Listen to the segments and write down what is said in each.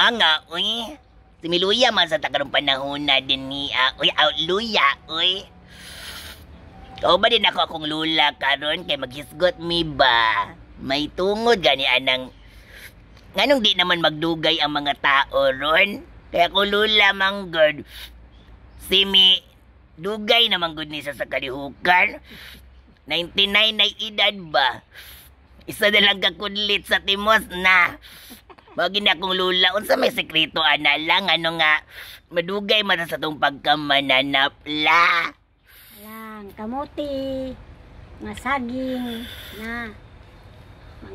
Anga, uy. Tumiluya man sa takarong panahon na din ni, uh, uy, outluya, uy. O ba din ako akong lula karon kay maghisgot mi ba? May tungod gani anang nganong di naman magdugay ang mga tao ron. Kaya ko lula mang god. Si mi dugay naman good ni sa kalihukan. 99 na edad ba? Isa na lang kakudlit sa timos na. Bagi na akong lula, unsa may sekreto ana lang ano nga madugay mata sa tong pagkamananap la. Lang kamuti, nga saging na.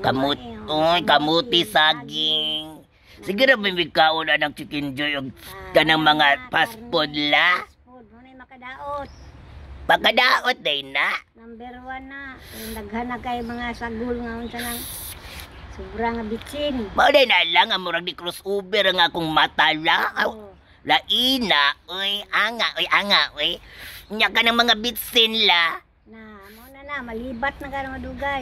Kamut, oy, oh. kamuti saging. Sige ra bimig kaon anang chicken joy og ah, kanang mga fast food la. Fast food mo makadaot. Pakadaot day na. Number one na. Daghan kay mga sagol nga unsa nang Sobrang bitsin. Mauday na lang ang murag di crossover ang akong matala. Oh. Laina, oy, anga, oy, anga, oy. Nya ka ng mga bitsin la. Na, mo na na, malibat na ka ng dugay.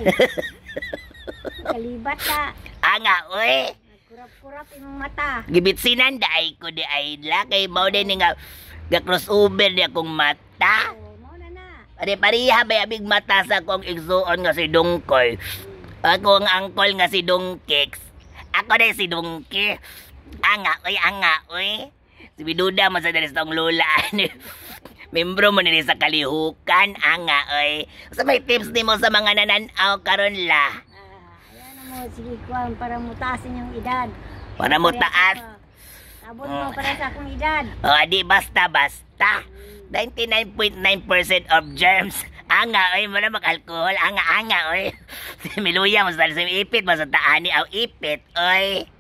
Kalibat ka. Anga, oy. Kurap-kurap yung mata. Gibitsinan daay ko di ay la. Kay mauday ni nga, ga crossover di akong mata. Oh, mo na na. Pare-pareha ba yung mata sa akong igsuon nga si Dungkoy. Mm. Ako ang angkol nga si Dong Dongkex. Ako na si Dongke. Anga, oy, anga, oy. Si Biduda mo sa dalis tong lula. Membro mo nila sa kalihukan. Anga, oy. Sa may tips ni mo sa mga nananaw karon la. Uh, ayan mo, sige Kwan, para mutaasin yung edad. Para mo taas. Abot mo para sa akong edad. O, oh, di basta-basta. 99.9% of germs Anga, oy, muna mag-alcohol. Anga, anga, oy. Si Miluya, mo sa ipit, mo sa taani, aw ipit, oy.